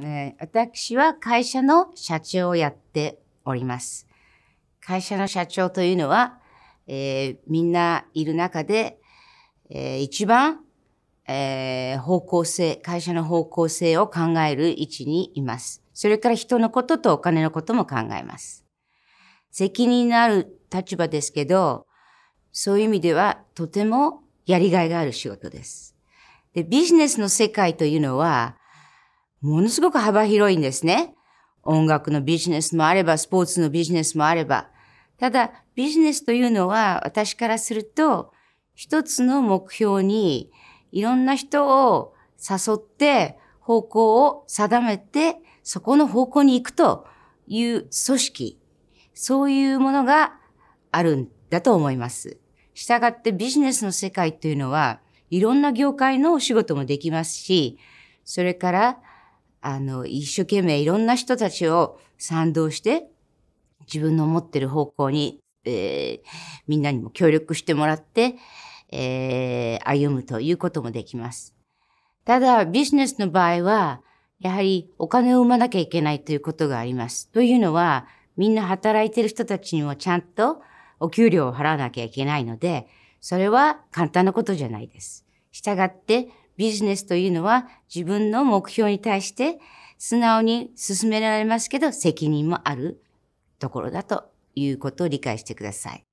えー、私は会社の社長をやっております。会社の社長というのは、えー、みんないる中で、えー、一番、えー、方向性、会社の方向性を考える位置にいます。それから人のこととお金のことも考えます。責任のある立場ですけど、そういう意味ではとてもやりがいがある仕事です。でビジネスの世界というのは、ものすごく幅広いんですね。音楽のビジネスもあれば、スポーツのビジネスもあれば。ただ、ビジネスというのは、私からすると、一つの目標に、いろんな人を誘って、方向を定めて、そこの方向に行くという組織、そういうものがあるんだと思います。したがってビジネスの世界というのは、いろんな業界のお仕事もできますし、それからあの、一生懸命いろんな人たちを賛同して、自分の持ってる方向に、えー、みんなにも協力してもらって、えー、歩むということもできます。ただ、ビジネスの場合は、やはりお金を生まなきゃいけないということがあります。というのは、みんな働いてる人たちにもちゃんとお給料を払わなきゃいけないので、それは簡単なことじゃないです。したがって、ビジネスというのは自分の目標に対して素直に進められますけど責任もあるところだということを理解してください。